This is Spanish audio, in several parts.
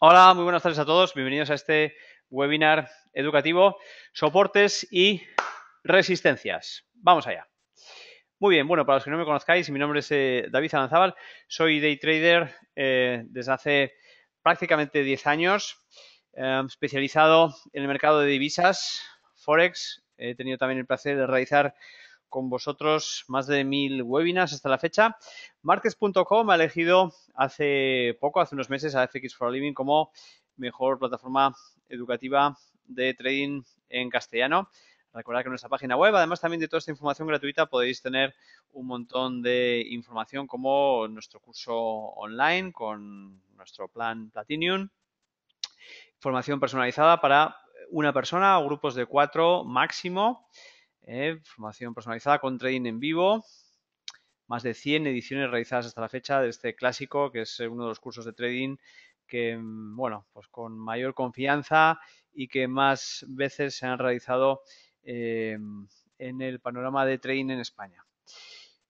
Hola, muy buenas tardes a todos. Bienvenidos a este webinar educativo, soportes y resistencias. Vamos allá. Muy bien, bueno, para los que no me conozcáis, mi nombre es eh, David Zalanzábal, soy day trader eh, desde hace prácticamente 10 años, eh, especializado en el mercado de divisas, Forex. He tenido también el placer de realizar con vosotros más de mil webinars hasta la fecha. Marques.com ha elegido hace poco, hace unos meses, a FX for Living como mejor plataforma educativa de trading en castellano. Recordad que en nuestra página web, además también de toda esta información gratuita, podéis tener un montón de información como nuestro curso online con nuestro plan Platinum, formación personalizada para una persona o grupos de cuatro máximo. ¿eh? formación personalizada con trading en vivo. Más de 100 ediciones realizadas hasta la fecha de este clásico, que es eh, uno de los cursos de trading que, mm, bueno, pues con mayor confianza y que más veces se han realizado em, en el panorama de trading en España.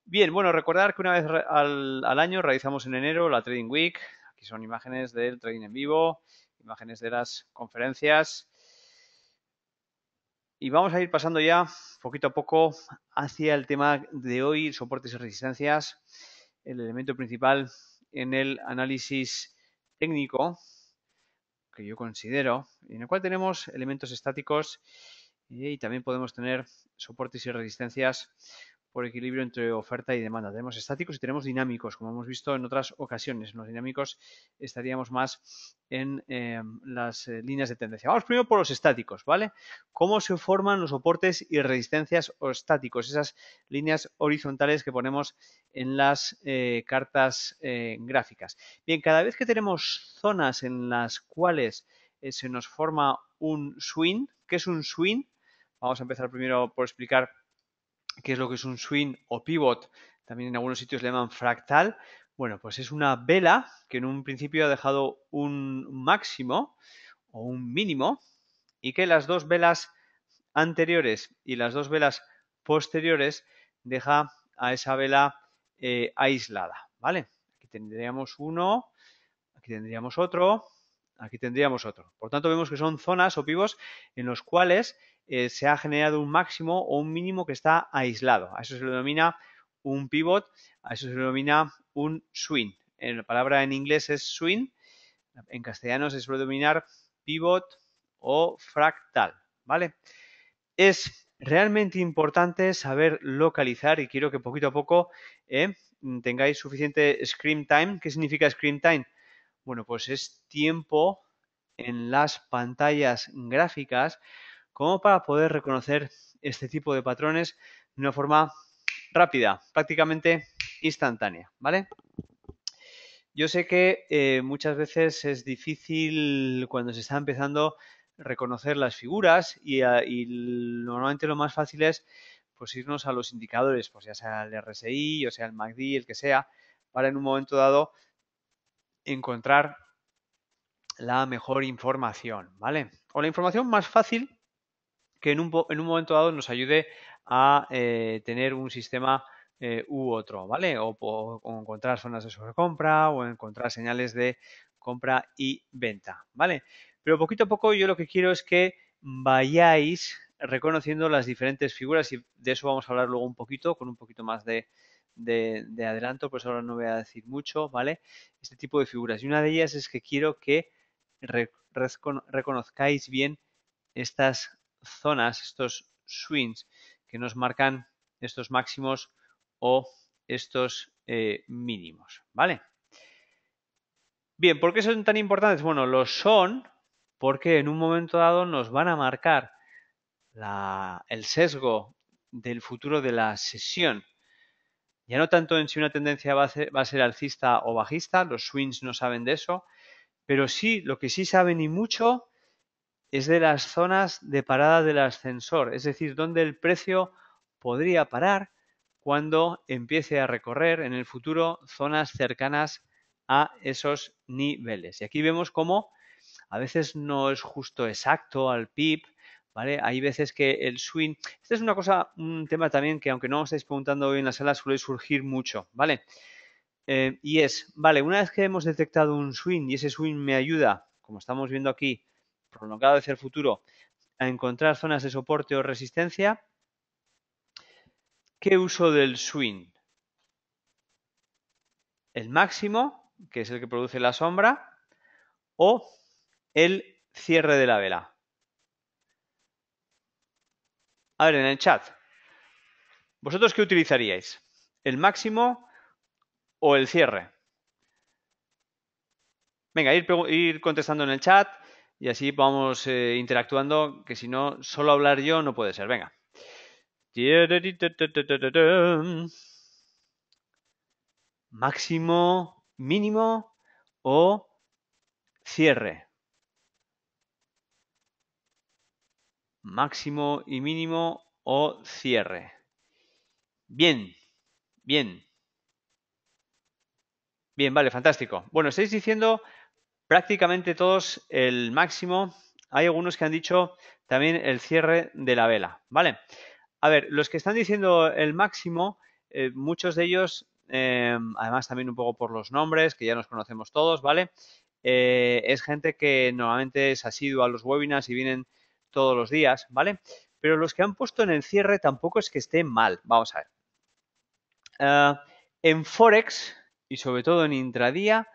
Bien, bueno, recordar que una vez al, al, año realizamos en enero la Trading Week. Aquí son imágenes del trading en vivo, imágenes de las conferencias y vamos a ir pasando ya poquito a poco hacia el tema de hoy, soportes y resistencias, el elemento principal en el análisis técnico que yo considero, en el cual tenemos elementos estáticos eh, y también podemos tener soportes y resistencias por equilibrio entre oferta y demanda. Tenemos estáticos y tenemos dinámicos, como hemos visto en otras ocasiones. En los dinámicos estaríamos más en eh, las eh, líneas de tendencia. Vamos primero por los estáticos, ¿vale? ¿Cómo se forman los soportes y resistencias o estáticos? Esas líneas horizontales que ponemos en las eh, cartas gráficas. Bien, cada vez que tenemos zonas en las cuales se nos forma un swing, ¿qué es un swing? Vamos a empezar primero por explicar qué es lo que es un swing o pivot, también en algunos sitios le llaman fractal, bueno, pues es una vela que en un principio ha dejado un máximo o un mínimo y que las dos velas anteriores y las dos velas posteriores deja a esa vela eh, aislada, ¿vale? Aquí tendríamos uno, aquí tendríamos otro, aquí tendríamos otro. Por tanto, vemos que son zonas o pivos en los cuales eh, se ha generado un máximo o un mínimo que está aislado. A eso se le denomina un pivot, a eso se le denomina un swing. En la palabra en inglés es swing, en castellano se suele denominar pivot o fractal, ¿vale? Es realmente importante saber localizar y quiero que poquito a poco eh, tengáis suficiente screen time. ¿Qué significa screen time? Bueno, pues es tiempo en las pantallas gráficas Cómo para poder reconocer este tipo de patrones de una forma rápida, prácticamente instantánea, ¿vale? Yo sé que eh, muchas veces es difícil cuando se está empezando reconocer las figuras ah, y, normalmente lo más fácil es pues irnos a los indicadores, pues ya sea el RSI, o sea el MACD, el que sea, para en un momento dado encontrar la mejor información, ¿vale? O la información más fácil que en un, en un momento dado nos ayude a eh, tener un sistema eh, u otro, ¿vale? O, encontrar zonas de sobrecompra o encontrar señales de compra y venta, ¿vale? Pero poquito a poco yo lo que quiero es que vayáis reconociendo las diferentes figuras y de eso vamos a hablar luego un poquito, con un poquito más de, adelanto, pues ahora no voy a decir mucho, ¿vale? Este tipo de figuras. Y una de ellas es que quiero que reconozcáis bien estas zonas, estos swings que nos marcan estos máximos o estos eh, mínimos, ¿vale? Bien, ¿por qué son tan importantes? Bueno, lo son porque en un momento dado nos van a marcar la, el sesgo del futuro de la sesión. Ya no tanto en si una tendencia va a, ser, va a ser alcista o bajista, los swings no saben de eso, pero sí, lo que sí saben y mucho es de las zonas de parada del ascensor, es decir, donde el precio podría parar cuando empiece a recorrer en el futuro zonas cercanas a esos niveles. Y aquí vemos cómo a veces no es justo exacto al PIB, ¿vale? Hay veces que el swing, este es una cosa, un tema también que aunque no os estáis preguntando hoy en la sala suele surgir mucho, ¿vale? Eh, y es, vale, una vez que hemos detectado un swing y ese swing me ayuda, como estamos viendo aquí, prolongado hacia el futuro, a encontrar zonas de soporte o resistencia. ¿Qué uso del swing? El máximo, que es el que produce la sombra, o el cierre de la vela. A ver, en el chat, ¿vosotros qué utilizaríais? ¿El máximo o el cierre? Venga, ir, ir contestando en el chat y así vamos eh, interactuando, que si no, solo hablar yo no puede ser. Venga. Máximo, mínimo o cierre. Máximo y mínimo o cierre. Bien, bien. Bien, vale, fantástico. Bueno, estáis diciendo prácticamente todos el máximo. Hay algunos que han dicho también el cierre de la vela, ¿vale? A ver, los que están diciendo el máximo, eh, muchos de ellos, em, además también un poco por los nombres, que ya nos conocemos todos, ¿vale? Eh, es gente que normalmente es asidua a los webinars y vienen todos los días, ¿vale? Pero los que han puesto en el cierre tampoco es que esté mal, vamos a ver. Ah, en Forex y sobre todo en intradía,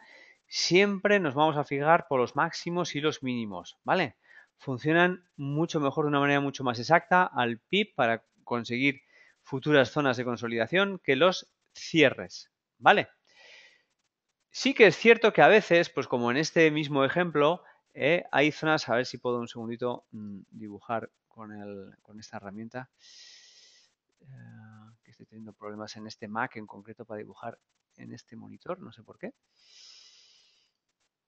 siempre nos vamos a fijar por los máximos y los mínimos, ¿vale? Funcionan mucho mejor, de una manera mucho más exacta al PIB para conseguir futuras zonas de consolidación que los cierres, ¿vale? Sí que es cierto que a veces, pues como en este mismo ejemplo, eh, hay zonas, a ver si puedo un segundito mm, dibujar con, esta herramienta, eh, que estoy teniendo problemas en este Mac en concreto para dibujar en este monitor, no sé por qué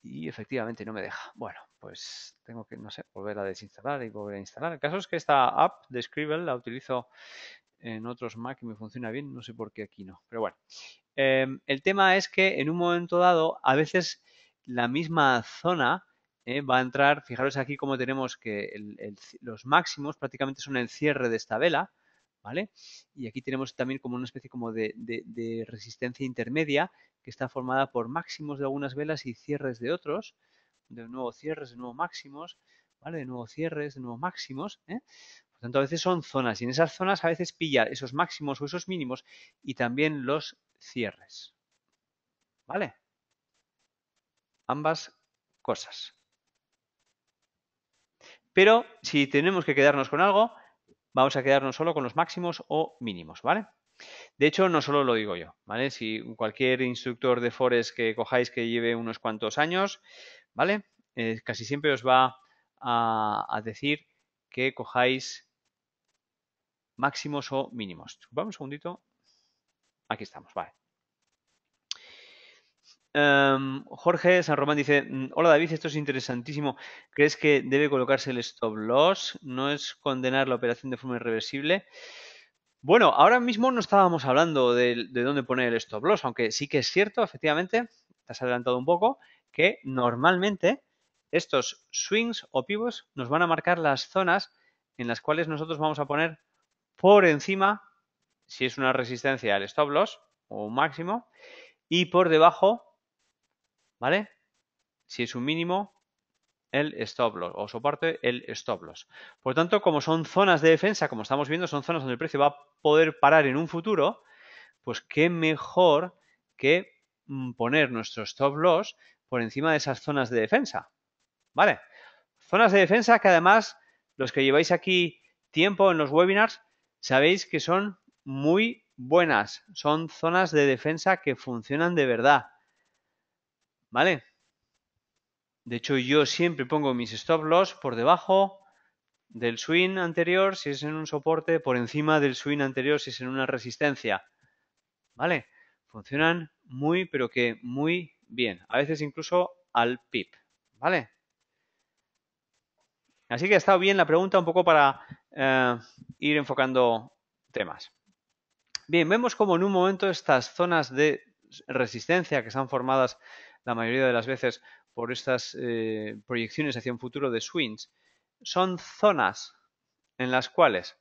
y efectivamente no me deja. Bueno, pues tengo que, no sé, volver a desinstalar y volver a instalar. El caso es que esta app de Scribble la utilizo en otros Mac y me funciona bien, no sé por qué aquí no. Pero bueno, em, el tema es que en un momento dado, a veces la misma zona eh, va a entrar, fijaros aquí cómo tenemos que los máximos prácticamente son el cierre de esta vela, ¿vale? Y aquí tenemos también como una especie como de, resistencia intermedia que está formada por máximos de algunas velas y cierres de otros, de nuevo cierres, de nuevo máximos, ¿vale? De nuevo cierres, de nuevo máximos, ¿eh? Por tanto, a veces son zonas y en esas zonas a veces pilla esos máximos o esos mínimos y también los cierres, ¿vale? Ambas cosas. Pero si tenemos que quedarnos con algo, vamos a quedarnos solo con los máximos o mínimos, ¿vale? De hecho, no solo lo digo yo, ¿vale? Si cualquier instructor de Forest que cojáis que lleve unos cuantos años, ¿vale? Eh, casi siempre os va a, a, decir que cojáis máximos o mínimos. Vamos un segundito. Aquí estamos, vale. Em, Jorge San Román dice, mm, hola David, esto es interesantísimo. ¿Crees que debe colocarse el stop loss? ¿No es condenar la operación de forma irreversible? Bueno, ahora mismo no estábamos hablando de, dónde poner el stop loss, aunque sí que es cierto, efectivamente, te has adelantado un poco, que normalmente estos swings o pivos nos van a marcar las zonas en las cuales nosotros vamos a poner por encima, si es una resistencia, al stop loss o un máximo, y por debajo ¿vale? Si es un mínimo, el stop loss o soporte, el stop loss. Por tanto, como son zonas de defensa, como estamos viendo, son zonas donde el precio va a poder parar en un futuro, pues qué mejor que mm, poner nuestro stop loss por encima de esas zonas de defensa, ¿vale? Zonas de defensa que además los que lleváis aquí tiempo en los webinars sabéis que son muy buenas, son zonas de defensa que funcionan de verdad. ¿Vale? De hecho, yo siempre pongo mis stop loss por debajo del swing anterior si es en un soporte, por encima del swing anterior si es en una resistencia. ¿Vale? Funcionan muy, pero que muy bien. A veces incluso al pip. ¿Vale? Así que ha estado bien la pregunta un poco para eh, ir enfocando temas. Bien, vemos como en un momento estas zonas de resistencia que están formadas la mayoría de las veces por estas eh, proyecciones hacia un futuro de swings, son zonas en las cuales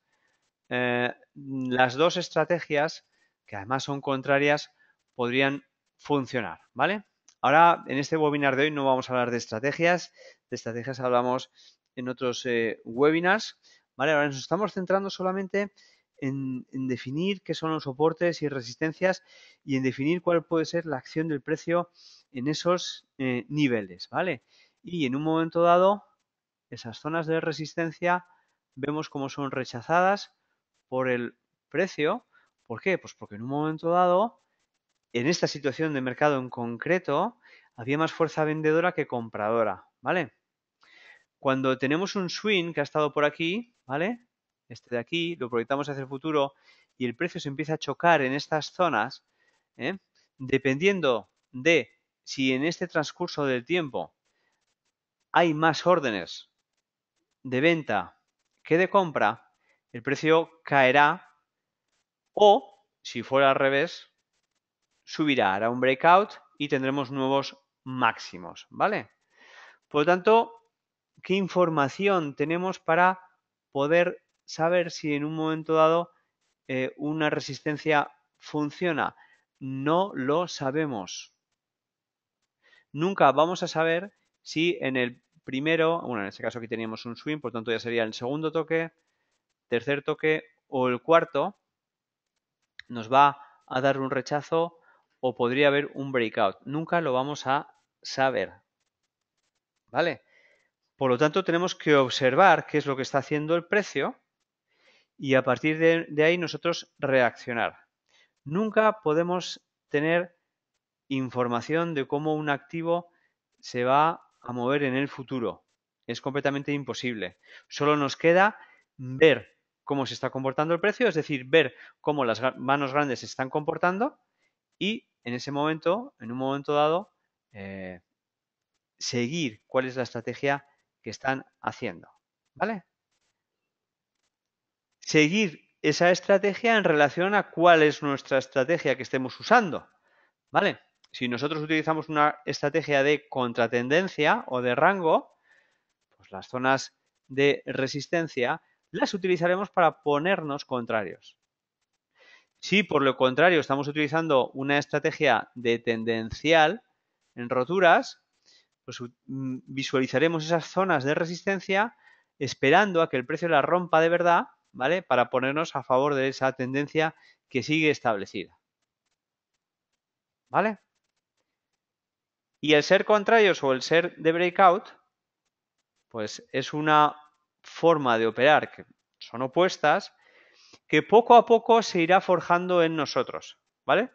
eh, las dos estrategias, que además son contrarias, podrían funcionar, ¿vale? Ahora, en este webinar de hoy no vamos a hablar de estrategias, de estrategias hablamos en otros eh, webinars, ¿vale? Ahora nos estamos centrando solamente en, definir qué son los soportes y resistencias y en definir cuál puede ser la acción del precio en esos eh, niveles, ¿vale? Y en un momento dado, esas zonas de resistencia vemos cómo son rechazadas por el precio. ¿Por qué? Pues porque en un momento dado, en esta situación de mercado en concreto, había más fuerza vendedora que compradora, ¿vale? Cuando tenemos un swing que ha estado por aquí, ¿vale? este de aquí, lo proyectamos hacia el futuro y el precio se empieza a chocar en estas zonas, ¿eh? dependiendo de si en este transcurso del tiempo hay más órdenes de venta que de compra, el precio caerá o, si fuera al revés, subirá, hará un breakout y tendremos nuevos máximos, ¿vale? Por lo tanto, ¿qué información tenemos para poder saber si en un momento dado eh, una resistencia funciona. No lo sabemos. Nunca vamos a saber si en el primero, bueno, en este caso aquí teníamos un swing, por tanto ya sería el segundo toque, tercer toque o el cuarto, nos va a dar un rechazo o podría haber un breakout. Nunca lo vamos a saber. ¿Vale? Por lo tanto, tenemos que observar qué es lo que está haciendo el precio y a partir de, ahí nosotros reaccionar. Nunca podemos tener información de cómo un activo se va a mover en el futuro. Es completamente imposible. Solo nos queda ver cómo se está comportando el precio, es decir, ver cómo las manos grandes se están comportando y en ese momento, en un momento dado, eh, seguir cuál es la estrategia que están haciendo. ¿Vale? seguir esa estrategia en relación a cuál es nuestra estrategia que estemos usando. ¿Vale? Si nosotros utilizamos una estrategia de contratendencia o de rango, pues las zonas de resistencia las utilizaremos para ponernos contrarios. Si por lo contrario estamos utilizando una estrategia de tendencial en roturas, pues mm, visualizaremos esas zonas de resistencia esperando a que el precio la rompa de verdad ¿vale? Para ponernos a favor de esa tendencia que sigue establecida. ¿Vale? Y el ser contrarios o el ser de breakout, pues es una forma de operar que son opuestas, que poco a poco se irá forjando en nosotros, ¿vale?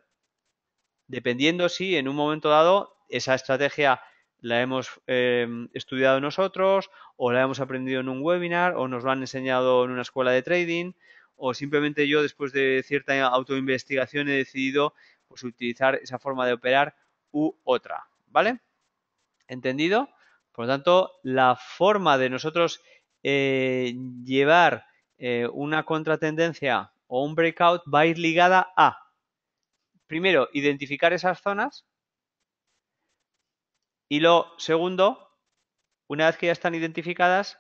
Dependiendo si en un momento dado esa estrategia la hemos em, estudiado nosotros o la hemos aprendido en un webinar o nos lo han enseñado en una escuela de trading o simplemente yo después de cierta autoinvestigación he decidido pues, utilizar esa forma de operar u otra, ¿vale? ¿Entendido? Por lo tanto, la forma de nosotros eh, llevar eh, una contratendencia o un breakout va a ir ligada a, primero, identificar esas zonas, y lo segundo, una vez que ya están identificadas,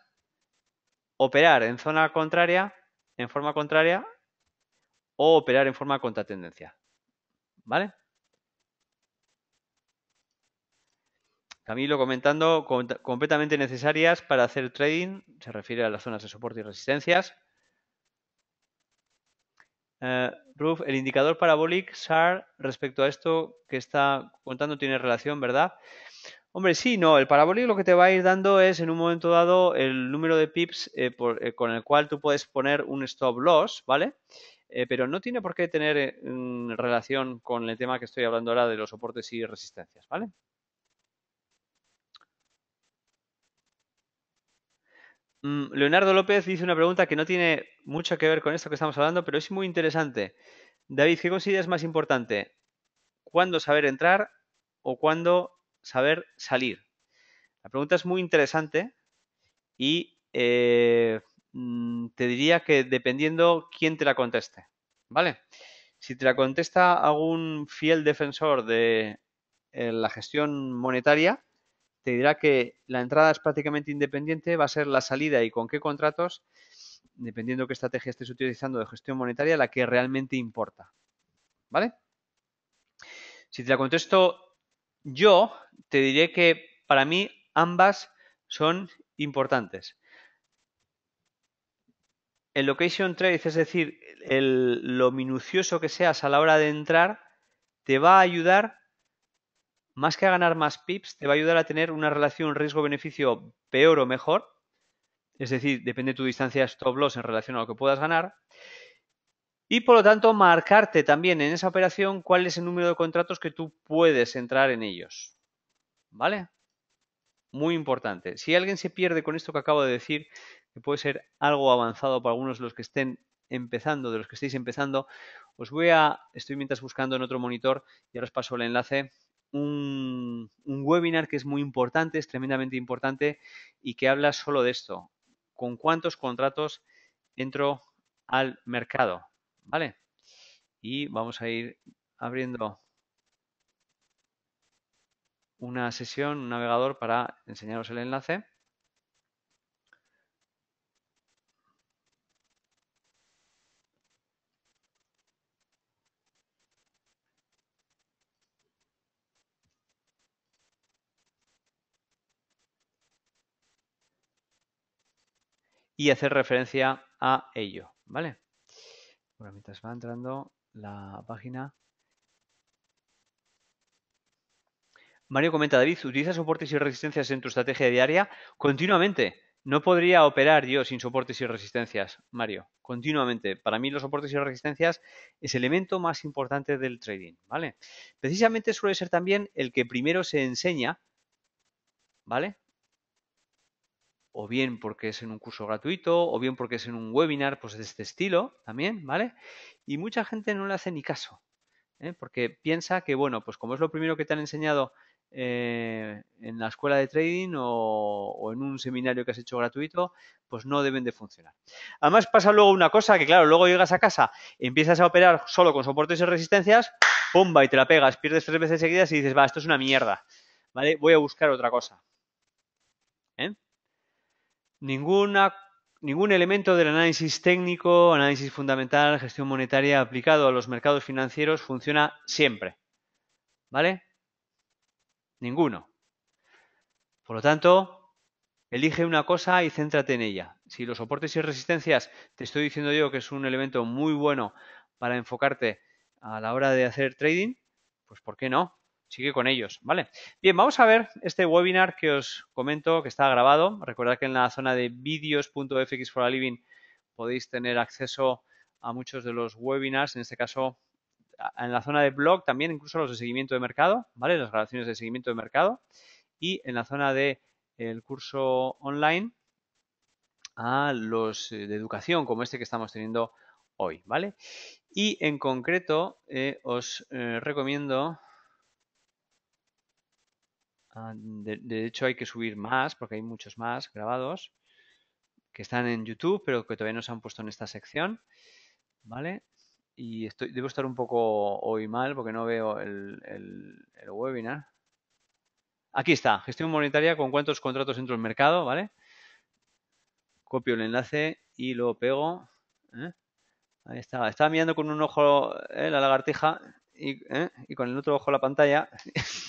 operar en zona contraria, en forma contraria, o operar en forma contratendencia. ¿Vale? Camilo comentando, completamente necesarias para hacer trading, se refiere a las zonas de soporte y resistencias. Eh, Ruf, el indicador parabólico SAR respecto a esto que está contando tiene relación, ¿verdad? Hombre, sí, no, el parabólico lo que te va a ir dando es en un momento dado el número de pips eh, eh, con el cual tú puedes poner un stop loss, ¿vale? Eh, pero no tiene por qué tener relación con el tema que estoy hablando ahora de los soportes y resistencias, ¿vale? Mm, Leonardo López dice una pregunta que no tiene mucho que ver con esto que estamos hablando, pero es muy interesante. David, ¿qué consideras más importante? ¿Cuándo saber entrar o cuándo saber salir. La pregunta es muy interesante y eh, mm, te diría que dependiendo quién te la conteste, ¿vale? Si te la contesta algún fiel defensor de eh, la gestión monetaria, te dirá que la entrada es prácticamente independiente, va a ser la salida y con qué contratos, dependiendo qué estrategia estés utilizando de gestión monetaria, la que realmente importa, ¿vale? Si te la contesto yo te diré que para mí ambas son importantes. El location trade, es decir, lo minucioso que seas a la hora de entrar, te va a ayudar, más que a ganar más pips, te va a ayudar a tener una relación riesgo-beneficio peor o mejor. Es decir, depende de tu distancia stop loss en relación a lo que puedas ganar y por lo tanto marcarte también en esa operación cuál es el número de contratos que tú puedes entrar en ellos. ¿Vale? Muy importante. Si alguien se pierde con esto que acabo de decir, que puede ser algo avanzado para algunos de los que estén empezando, de los que estéis empezando, os voy a, estoy mientras buscando en otro monitor, ya os paso el enlace, un, un webinar que es muy importante, es tremendamente importante y que habla solo de esto. ¿Con cuántos contratos entro al mercado? ¿Vale? Y vamos a ir abriendo una sesión, un navegador para enseñaros el enlace. y hacer referencia a ello, ¿vale? mientras va entrando la página. Mario comenta, David, ¿utilizas soportes y resistencias en tu estrategia diaria? Continuamente. No podría operar yo sin soportes y resistencias, Mario. Continuamente. Para mí los soportes y resistencias es el elemento más importante del trading, ¿vale? Precisamente suele ser también el que primero se enseña, ¿vale? o bien porque es en un curso gratuito, o bien porque es en un webinar pues de este estilo también, ¿vale? Y mucha gente no le hace ni caso, ¿eh? porque piensa que, bueno, pues como es lo primero que te han enseñado eh, en la escuela de trading o, o, en un seminario que has hecho gratuito, pues no deben de funcionar. Además pasa luego una cosa, que claro, luego llegas a casa, empiezas a operar solo con soportes y resistencias, ¡pumba! y te la pegas, pierdes tres veces seguidas y dices, va, esto es una mierda, ¿vale? Voy a buscar otra cosa. ¿Eh? ninguna, ningún elemento del análisis técnico, análisis fundamental, gestión monetaria aplicado a los mercados financieros funciona siempre. ¿Vale? Ninguno. Por lo tanto, elige una cosa y céntrate en ella. Si los soportes y resistencias, te estoy diciendo yo que es un elemento muy bueno para enfocarte a la hora de hacer trading, pues ¿por qué no? sigue con ellos, ¿vale? Bien, vamos a ver este webinar que os comento que está grabado. Recordad que en la zona de videos.fx for living podéis tener acceso a muchos de los webinars, en este caso en la zona de blog también, incluso los de seguimiento de mercado, ¿vale? Las grabaciones de seguimiento de mercado y en la zona de curso online a los eh, de educación como este que estamos teniendo hoy, ¿vale? Y en concreto eh, os eh, recomiendo Ah, de, hecho, hay que subir más porque hay muchos más grabados que están en YouTube, pero que todavía no se han puesto en esta sección. ¿Vale? Y estoy, debo estar un poco hoy mal porque no veo el, webinar. Aquí está, gestión monetaria con cuántos contratos dentro el mercado, ¿vale? Copio el enlace y lo pego. ¿eh? Ahí estaba. Estaba mirando con un ojo eh, la lagartija y, ¿eh? y con el otro ojo la pantalla.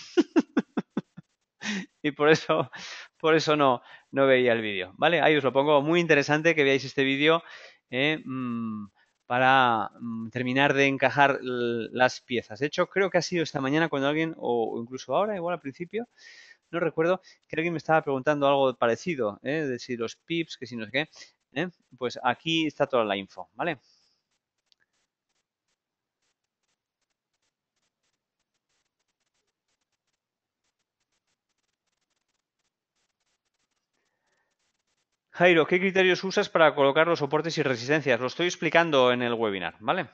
y por eso, por eso no, no veía el vídeo. ¿Vale? Ahí os lo pongo. Muy interesante que veáis este vídeo ¿eh? mm, para mm, terminar de encajar las piezas. De hecho, creo que ha sido esta mañana cuando alguien, o incluso ahora, igual al principio, no recuerdo, que alguien me estaba preguntando algo parecido, eh, de si los pips, que si no sé qué. ¿eh? pues aquí está toda la info, ¿vale? Jairo, ¿qué criterios usas para colocar los soportes y resistencias? Lo estoy explicando en el webinar, ¿vale?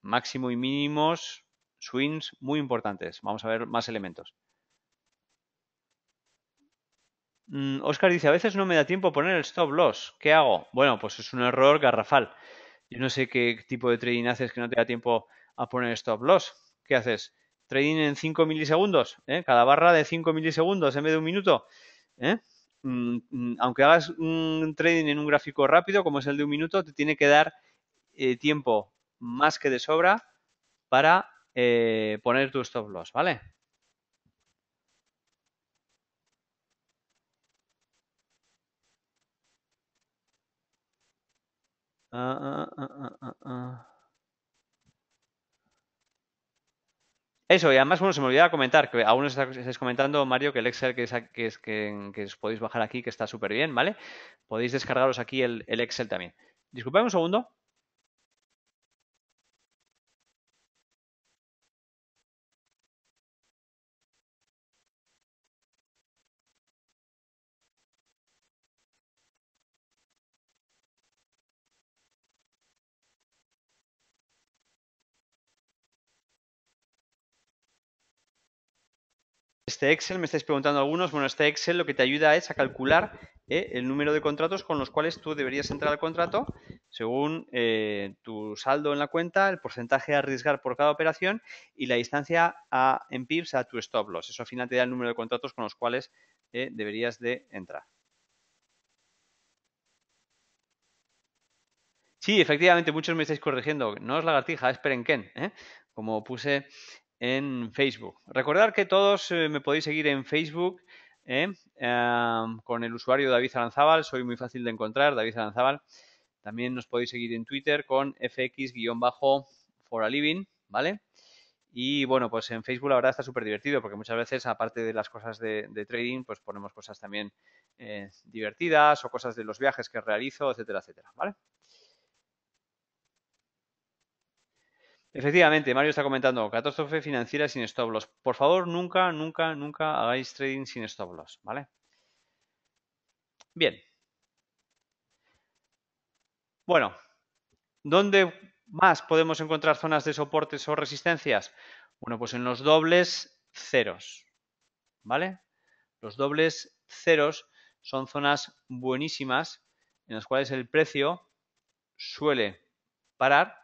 Máximo y mínimos, swings muy importantes. Vamos a ver más elementos. Oscar mm, dice, a veces no me da tiempo poner el stop loss. ¿Qué hago? Bueno, pues es un error garrafal. Yo no sé qué tipo de trading haces que no te da tiempo a poner stop loss. ¿Qué haces? ¿Trading en 5 milisegundos? ¿Eh? ¿Cada barra de 5 milisegundos en vez de un minuto? ¿Eh? Mm, mm, aunque hagas un trading en un gráfico rápido, como es el de un minuto, te tiene que dar eh, tiempo más que de sobra para eh, poner tu stop loss, ¿vale? ah, ah, ah, ah Eso, y además, bueno, se me olvidaba comentar, que aún estáis comentando, Mario, que el Excel que, que, que, os podéis bajar aquí, que está súper bien, ¿vale? Podéis descargaros aquí el, el Excel también. Disculpadme un segundo. Este Excel, me estáis preguntando algunos, bueno, este Excel lo que te ayuda es a calcular eh, el número de contratos con los cuales tú deberías entrar al contrato según eh, tu saldo en la cuenta, el porcentaje a arriesgar por cada operación y la distancia a, en pips a tu stop loss. Eso al final te da el número de contratos con los cuales eh, deberías de entrar. Sí, efectivamente, muchos me estáis corrigiendo. No es lagartija, es perenquén. Como puse en Facebook. Recordad que todos eh, me podéis seguir en Facebook ¿eh? con el usuario David Aranzábal, soy muy fácil de encontrar, David Aranzábal. También nos podéis seguir en Twitter con fx-for living, ¿vale? Y bueno, pues en Facebook la verdad está súper divertido porque muchas veces, aparte de las cosas de, trading, pues ponemos cosas también eh, divertidas o cosas de los viajes que realizo, etcétera, etcétera, ¿vale? Efectivamente, Mario está comentando, catástrofe financiera sin stop loss. Por favor, nunca, nunca, nunca hagáis trading sin stop loss, ¿vale? Bien. Bueno, ¿dónde más podemos encontrar zonas de soportes o resistencias? Bueno, pues en los dobles ceros, ¿vale? Los dobles ceros son zonas buenísimas en las cuales el precio suele parar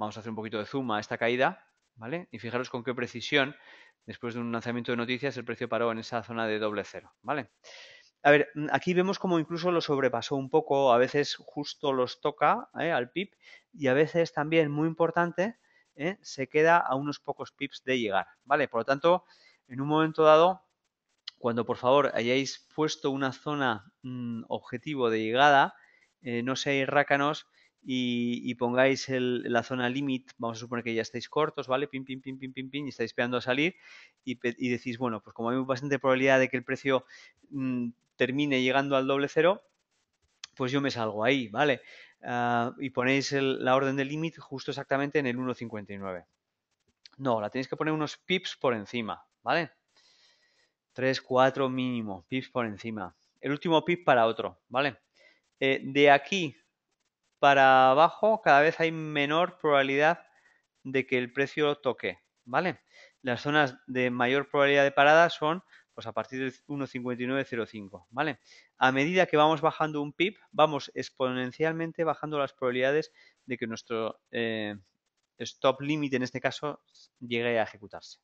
Vamos a hacer un poquito de zoom a esta caída, ¿vale? Y fijaros con qué precisión, después de un lanzamiento de noticias, el precio paró en esa zona de doble cero, ¿vale? A ver, mm, aquí vemos como incluso lo sobrepasó un poco, a veces justo los toca ¿eh? al pip y a veces también, muy importante, ¿eh? se queda a unos pocos pips de llegar, ¿vale? Por lo tanto, en un momento dado, cuando por favor hayáis puesto una zona mm, objetivo de llegada, eh, no seáis rácanos y, pongáis la zona limit vamos a suponer que ya estáis cortos, ¿vale? Pim, pim, pim, pim, pim, pim, y estáis esperando a salir y, decís, bueno, pues como hay bastante probabilidad de que el precio mm, termine llegando al doble cero, pues yo me salgo ahí, ¿vale? Ah, y ponéis la orden de límite justo exactamente en el 1.59. No, la tenéis que poner unos pips por encima, ¿vale? 3, 4 mínimo, pips por encima. El último pip para otro, ¿vale? Eh, de aquí para abajo, cada vez hay menor probabilidad de que el precio toque, ¿vale? Las zonas de mayor probabilidad de parada son pues a partir del 1.5905, ¿vale? A medida que vamos bajando un PIB, vamos exponencialmente bajando las probabilidades de que nuestro eh, stop limit en este caso, llegue a ejecutarse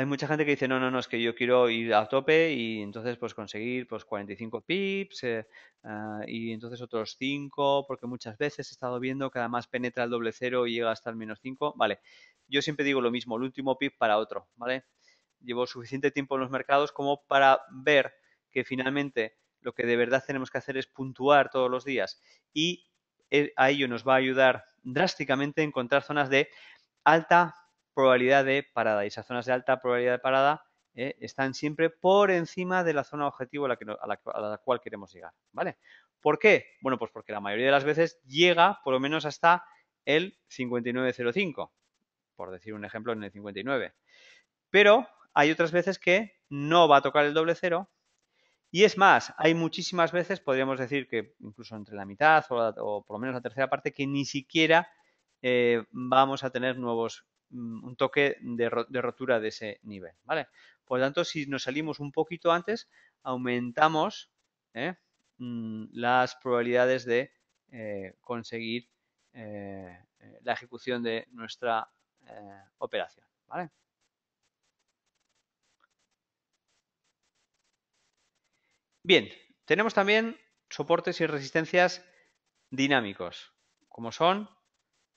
hay mucha gente que dice, no, no, no, es que yo quiero ir a tope y entonces pues conseguir pues 45 pips eh, ah, y entonces otros 5, porque muchas veces he estado viendo que además penetra el doble cero y llega hasta el menos 5. Vale, yo siempre digo lo mismo, el último pip para otro, ¿vale? Llevo suficiente tiempo en los mercados como para ver que finalmente lo que de verdad tenemos que hacer es puntuar todos los días y eh, a ello nos va a ayudar drásticamente a encontrar zonas de alta probabilidad de parada. Y esas zonas de alta probabilidad de parada eh, están siempre por encima de la zona objetivo a la, a, la, cual queremos llegar. ¿Vale? ¿Por qué? Bueno, pues porque la mayoría de las veces llega por lo menos hasta el 5905, por decir un ejemplo en el 59. Pero hay otras veces que no va a tocar el doble cero. Y es más, hay muchísimas veces, podríamos decir que incluso entre la mitad o, por lo menos la tercera parte, que ni siquiera eh, vamos a tener nuevos Mm, un toque de, rotura de ese nivel, ¿vale? Por lo tanto, si nos salimos un poquito antes, aumentamos ¿eh? mm, las probabilidades de eh, conseguir eh, la ejecución de nuestra operación, ¿vale? Bien, tenemos también soportes y resistencias dinámicos, como son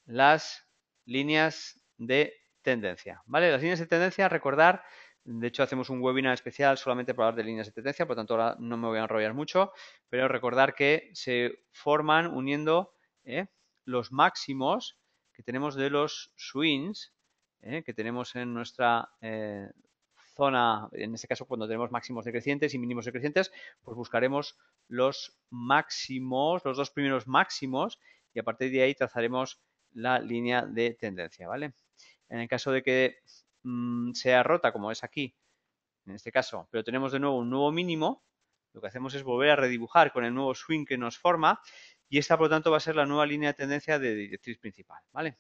las líneas de tendencia. ¿vale? Las líneas de tendencia, recordar, de hecho hacemos un webinar especial solamente para hablar de líneas de tendencia, por tanto ahora no me voy a enrollar mucho, pero recordar que se forman uniendo ¿eh? los máximos que tenemos de los swings ¿eh? que tenemos en nuestra eh, zona, en este caso cuando tenemos máximos decrecientes y mínimos decrecientes, pues buscaremos los máximos, los dos primeros máximos y a partir de ahí trazaremos la línea de tendencia, ¿vale? En el caso de que mm, sea rota, como es aquí, en este caso, pero tenemos de nuevo un nuevo mínimo, lo que hacemos es volver a redibujar con el nuevo swing que nos forma y esta, por lo tanto, va a ser la nueva línea de tendencia de directriz principal, ¿vale?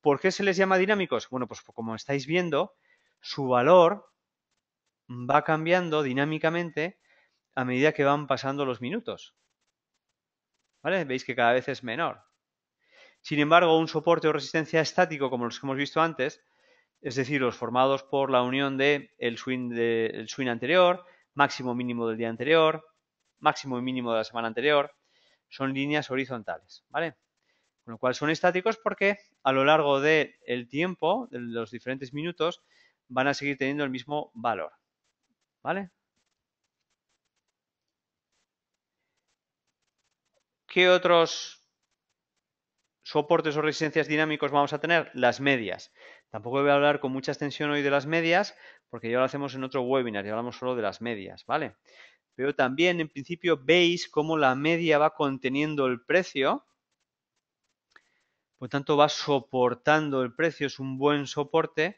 ¿Por qué se les llama dinámicos? Bueno, pues como estáis viendo, su valor va cambiando dinámicamente a medida que van pasando los minutos. ¿Vale? Veis que cada vez es menor. Sin embargo, un soporte o resistencia estático como los que hemos visto antes, es decir, los formados por la unión de swing, swing anterior, máximo mínimo del día anterior, máximo y mínimo de la semana anterior, son líneas horizontales, ¿vale? Con lo cual son estáticos porque a lo largo del tiempo, de los diferentes minutos, van a seguir teniendo el mismo valor, ¿vale? ¿Qué otros soportes o resistencias dinámicos vamos a tener? Las medias. Tampoco voy a hablar con mucha extensión hoy de las medias, porque ya lo hacemos en otro webinar, y hablamos solo de las medias, ¿vale? Pero también, en principio, veis cómo la media va conteniendo el precio, por tanto va soportando el precio, es un buen soporte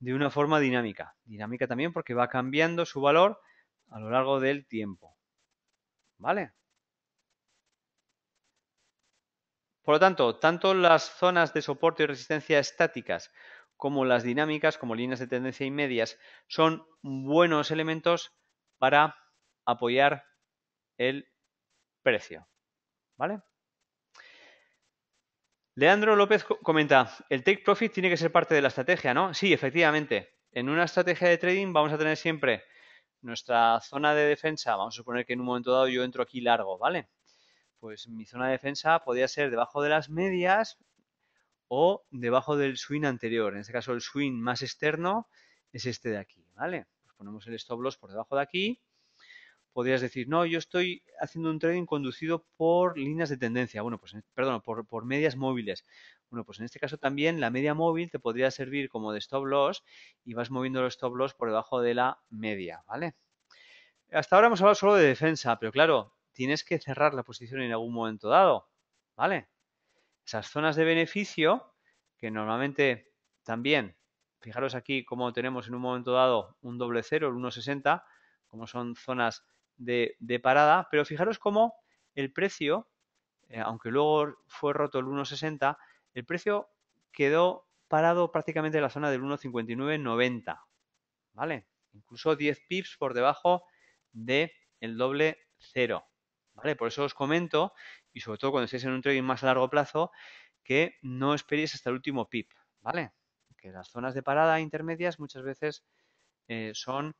de una forma dinámica. Dinámica también porque va cambiando su valor a lo largo del tiempo. ¿Vale? Por lo tanto, tanto las zonas de soporte y resistencia estáticas como las dinámicas, como líneas de tendencia y medias, son buenos elementos para apoyar el precio. ¿Vale? Leandro López comenta, el take profit tiene que ser parte de la estrategia, ¿no? Sí, efectivamente. En una estrategia de trading vamos a tener siempre nuestra zona de defensa. Vamos a suponer que en un momento dado yo entro aquí largo, ¿vale? pues mi zona de defensa podría ser debajo de las medias o debajo del swing anterior. En este caso el swing más externo es este de aquí, ¿vale? Pues ponemos el stop loss por debajo de aquí. Podrías decir, no, yo estoy haciendo un trading conducido por líneas de tendencia, bueno, pues, perdón, por, por medias móviles. Bueno, pues en este caso también la media móvil te podría servir como de stop loss y vas moviendo los stop loss por debajo de la media, ¿vale? Hasta ahora hemos hablado solo de defensa, pero claro, tienes que cerrar la posición en algún momento dado, ¿vale? Esas zonas de beneficio que normalmente también, fijaros aquí cómo tenemos en un momento dado un doble cero, el 1,60, como son zonas de, parada, pero fijaros cómo el precio, eh, aunque luego fue roto el 1,60, el precio quedó parado prácticamente en la zona del 1,5990, ¿vale? Incluso 10 pips por debajo de doble cero. Por eso os comento, y sobre todo cuando estéis en un trading más a largo plazo, que no esperéis hasta el último pip, ¿vale? Que las zonas de parada intermedias muchas veces eh, son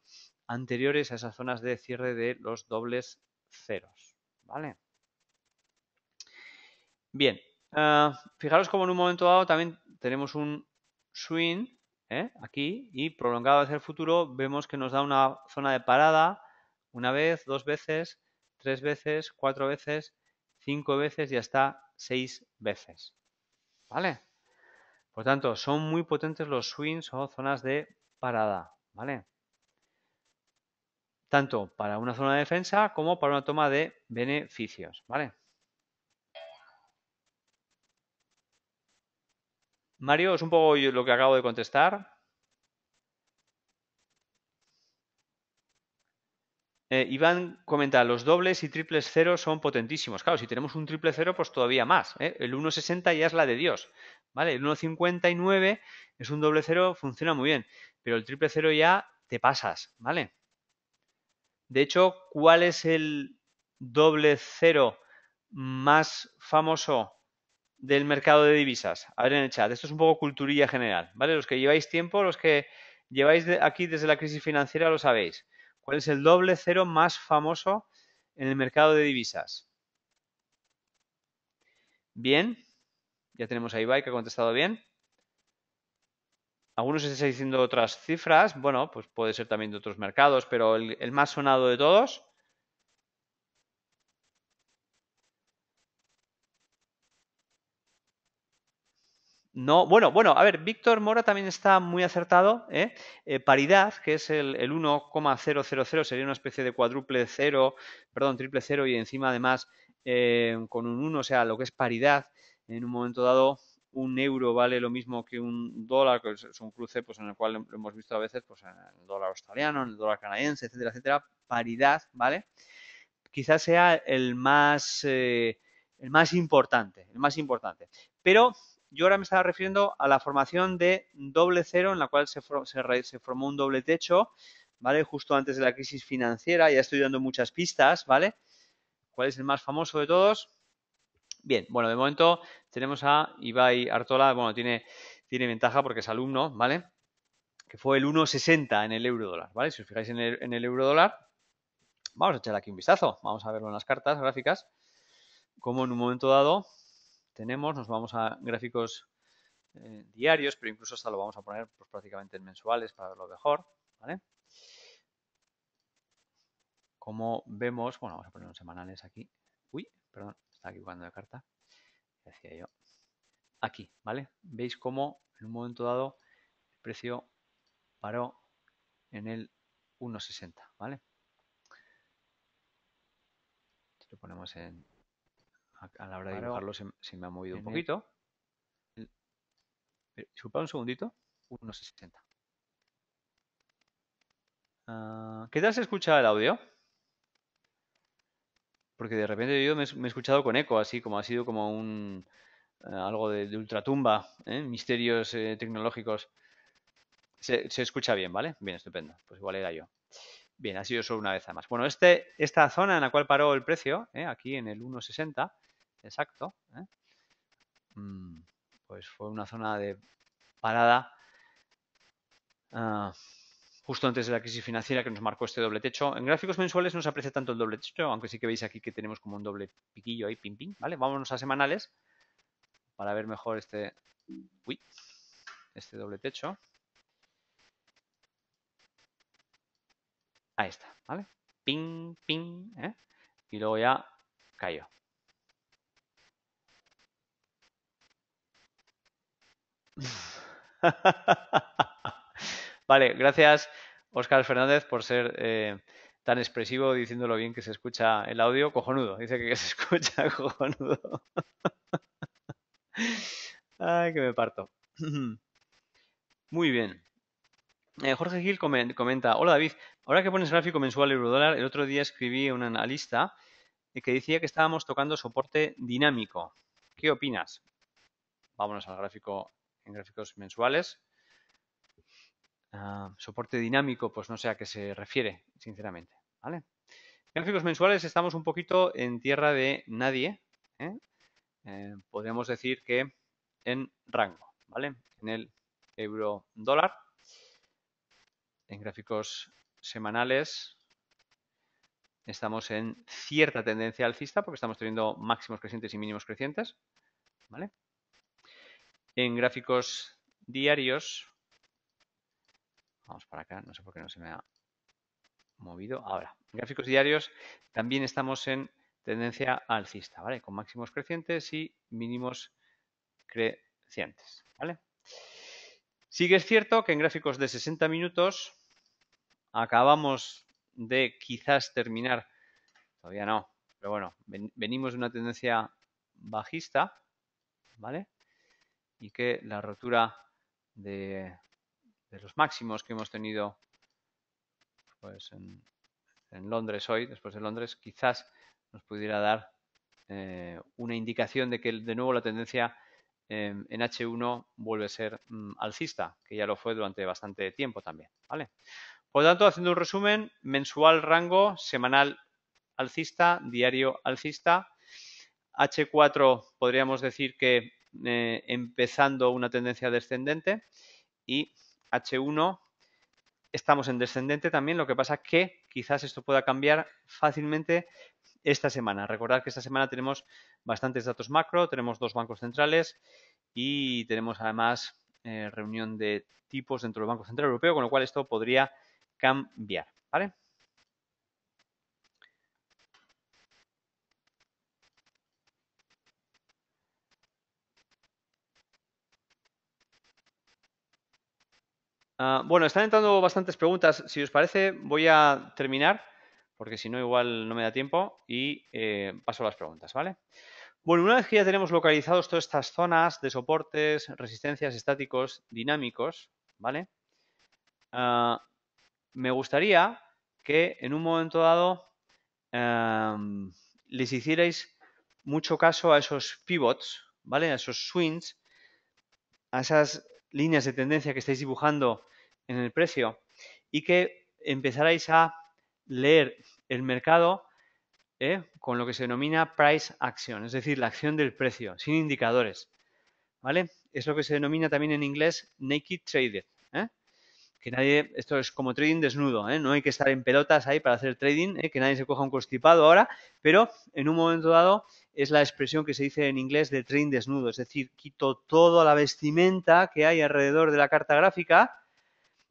anteriores a esas zonas de cierre de los dobles ceros, ¿vale? Bien, ah, fijaros como en un momento dado también tenemos un swing ¿eh? aquí y prolongado hacia el futuro vemos que nos da una zona de parada una vez, dos veces tres veces, cuatro veces, cinco veces y hasta seis veces. ¿Vale? Por tanto, son muy potentes los swings o zonas de parada. ¿Vale? Tanto para una zona de defensa como para una toma de beneficios. ¿Vale? Mario, es un poco lo que acabo de contestar. Eh, Iván comenta, los dobles y triples cero son potentísimos. Claro, si tenemos un triple cero, pues todavía más. ¿eh? El 1.60 ya es la de Dios. ¿vale? El 1.59 es un doble cero, funciona muy bien. Pero el triple cero ya te pasas, ¿vale? De hecho, ¿cuál es el doble cero más famoso del mercado de divisas? A ver en el chat, esto es un poco culturilla general, ¿vale? Los que lleváis tiempo, los que lleváis aquí desde la crisis financiera lo sabéis. ¿Cuál es el doble cero más famoso en el mercado de divisas? Bien, ya tenemos a Ibai que ha contestado bien. Algunos están diciendo otras cifras, bueno, pues puede ser también de otros mercados, pero el, el más sonado de todos No, bueno, bueno, a ver, Víctor Mora también está muy acertado. ¿eh? eh paridad, que es el, el 1,000, sería una especie de cuádruple cero, perdón, triple cero y encima además eh, con un 1, o sea, lo que es paridad, en un momento dado un euro vale lo mismo que un dólar, que es un cruce pues en el cual hemos visto a veces pues en el dólar australiano, en el dólar canadiense, etcétera, etcétera. Paridad, ¿vale? Quizás sea el más, eh, el más importante, el más importante. Pero yo ahora me estaba refiriendo a la formación de doble cero en la cual se, formó un doble techo, ¿vale? Justo antes de la crisis financiera, ya estoy dando muchas pistas, ¿vale? ¿Cuál es el más famoso de todos? Bien, bueno, de momento tenemos a Ibai Artola, bueno, tiene, tiene ventaja porque es alumno, ¿vale? Que fue el 1,60 en el euro dólar, ¿vale? Si os fijáis en el, en euro dólar, vamos a echar aquí un vistazo, vamos a verlo en las cartas gráficas, como en un momento dado tenemos, nos vamos a gráficos eh, diarios, pero incluso hasta lo vamos a poner pues, prácticamente en mensuales para verlo mejor. ¿vale? Como vemos, bueno, vamos a poner unos semanales aquí. Uy, perdón, estaba equivocando de carta. Decía yo. Aquí, ¿vale? Veis cómo en un momento dado el precio paró en el 1,60, ¿vale? lo ponemos en a, la hora de grabarlo se, me ha movido un poquito. Eh, disculpad un segundito. 1.60. Uh, ah, ¿Qué tal se escucha el audio? Porque de repente yo me, he escuchado con eco, así como ha sido como un eh, algo de, ultratumba, ¿eh? misterios tecnológicos. Se, escucha bien, ¿vale? Bien, estupendo. Pues igual era yo. Bien, ha sido solo una vez más. Bueno, este, esta zona en la cual paró el precio, aquí en el 1.60, exacto, ¿eh? mm, pues fue una zona de parada ah, justo antes de la crisis financiera que nos marcó este doble techo. En gráficos mensuales no se aprecia tanto el doble techo, aunque sí que veis aquí que tenemos como un doble piquillo ahí, pim, pim, ¿vale? Vámonos a semanales para ver mejor este, este doble techo. Ahí está, ¿vale? Ping, ping, ¿eh? Y luego ya cayó, vale, gracias Oscar Fernández por ser eh, tan expresivo diciéndolo bien que se escucha el audio. Cojonudo, dice que se escucha cojonudo. Ay, que me parto. Muy bien. Eh, Jorge Gil comenta, hola David, ahora que pones gráfico mensual eurodólar, el otro día escribí un analista eh, que decía que estábamos tocando soporte dinámico. ¿Qué opinas? Vámonos al gráfico gráficos mensuales. Ah, soporte dinámico, pues no sé a qué se refiere, sinceramente. Gráficos mensuales estamos un poquito en tierra de nadie. ¿eh? Eh, podemos decir que en rango, ¿vale? En el euro dólar. En gráficos semanales estamos en cierta tendencia alcista porque estamos teniendo máximos crecientes y mínimos crecientes, ¿vale? en gráficos diarios. Vamos para acá, no sé por qué no se me ha movido. Ahora, gráficos diarios, también estamos en tendencia alcista, ¿vale? Con máximos crecientes y mínimos crecientes, ¿vale? Sí que es cierto que en gráficos de 60 minutos acabamos de quizás terminar, todavía no, pero bueno, venimos de una tendencia bajista, ¿vale? y que la rotura de, los máximos que hemos tenido pues, en, Londres hoy, después de Londres, quizás nos pudiera dar eh, una indicación de que de nuevo la tendencia em, en H1 vuelve a ser mm, alcista, que ya lo fue durante bastante tiempo también. ¿vale? Por lo tanto, haciendo un resumen, mensual rango, semanal alcista, diario alcista. H4 podríamos decir que eh, empezando una tendencia descendente y H1 estamos en descendente también, lo que pasa que quizás esto pueda cambiar fácilmente esta semana. Recordad que esta semana tenemos bastantes datos macro, tenemos dos bancos centrales y tenemos además eh, reunión de tipos dentro del Banco Central Europeo, con lo cual esto podría cambiar, ¿vale? Ah, bueno, están entrando bastantes preguntas. Si os parece, voy a terminar, porque si no, igual no me da tiempo, y eh, paso a las preguntas, ¿vale? Bueno, una vez que ya tenemos localizados todas estas zonas de soportes, resistencias estáticos, dinámicos, ¿vale? Ah, me gustaría que en un momento dado em, les hicierais mucho caso a esos pivots, ¿vale? A esos swings, a esas líneas de tendencia que estáis dibujando en el precio y que empezarais a leer el mercado ¿eh? con lo que se denomina price action, es decir, la acción del precio, sin indicadores. ¿Vale? Es lo que se denomina también en inglés naked trading. ¿eh? Que nadie, esto es como trading desnudo, ¿eh? no hay que estar en pelotas ahí para hacer trading, que nadie se coja un constipado ahora, pero en un momento dado es la expresión que se dice en inglés de trading desnudo, es decir, quito toda la vestimenta que hay alrededor de la carta gráfica